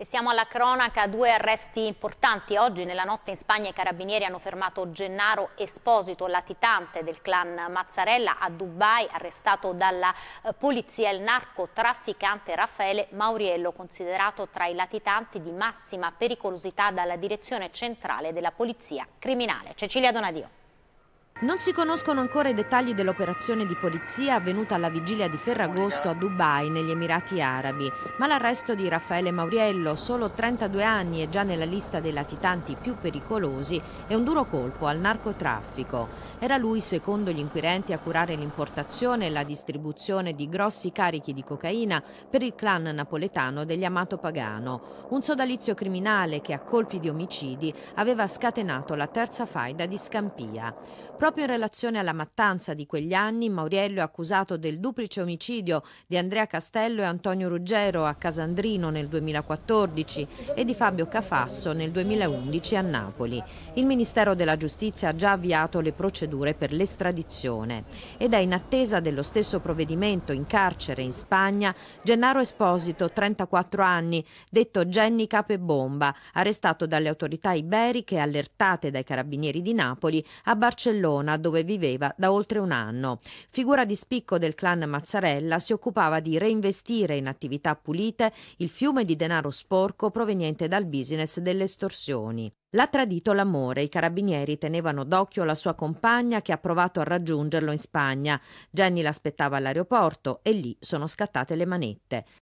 E siamo alla cronaca, due arresti importanti. Oggi nella notte in Spagna i carabinieri hanno fermato Gennaro Esposito, latitante del clan Mazzarella, a Dubai, arrestato dalla eh, polizia il narcotrafficante Raffaele Mauriello, considerato tra i latitanti di massima pericolosità dalla direzione centrale della polizia criminale. Cecilia Donadio. Non si conoscono ancora i dettagli dell'operazione di polizia avvenuta alla vigilia di Ferragosto a Dubai, negli Emirati Arabi, ma l'arresto di Raffaele Mauriello, solo 32 anni e già nella lista dei latitanti più pericolosi, è un duro colpo al narcotraffico. Era lui, secondo gli inquirenti, a curare l'importazione e la distribuzione di grossi carichi di cocaina per il clan napoletano degli Amato Pagano, un sodalizio criminale che a colpi di omicidi aveva scatenato la terza faida di Scampia. Proprio in relazione alla mattanza di quegli anni, Mauriello è accusato del duplice omicidio di Andrea Castello e Antonio Ruggero a Casandrino nel 2014 e di Fabio Cafasso nel 2011 a Napoli. Il Ministero della Giustizia ha già avviato le procedure procedure per l'estradizione ed è in attesa dello stesso provvedimento in carcere in Spagna Gennaro Esposito, 34 anni, detto Jenny Capebomba, arrestato dalle autorità iberiche e allertate dai carabinieri di Napoli a Barcellona dove viveva da oltre un anno. Figura di spicco del clan Mazzarella, si occupava di reinvestire in attività pulite il fiume di denaro sporco proveniente dal business delle estorsioni. L'ha tradito l'amore, i carabinieri tenevano d'occhio la sua compagna che ha provato a raggiungerlo in Spagna. Jenny l'aspettava all'aeroporto e lì sono scattate le manette.